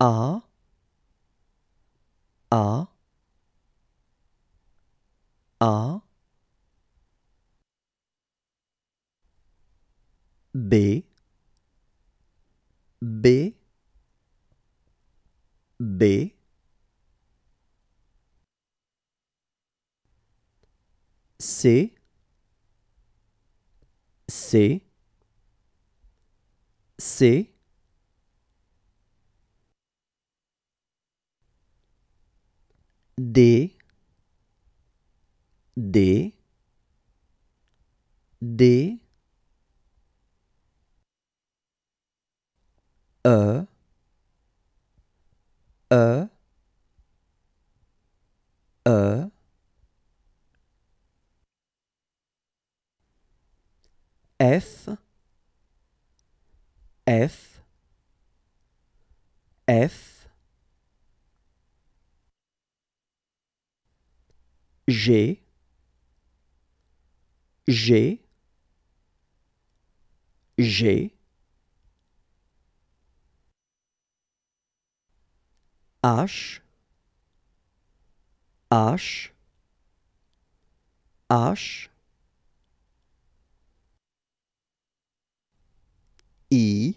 A A A B B B C C C D D D E E E F F F G G G H H H I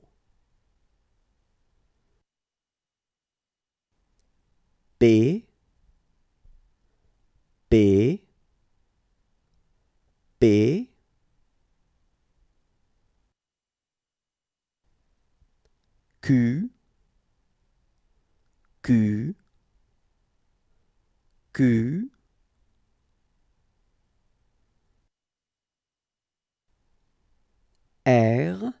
B B B Q Q Q R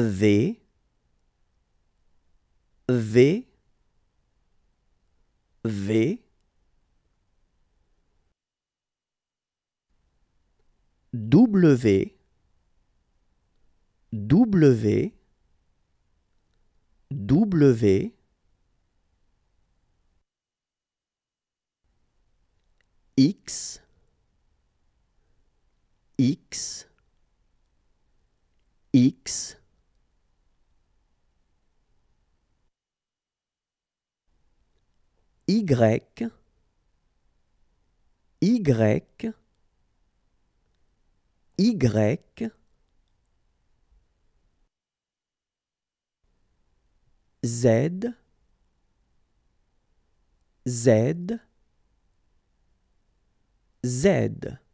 V V V W W W X X X Y, Y, Y, Z, Z, Z.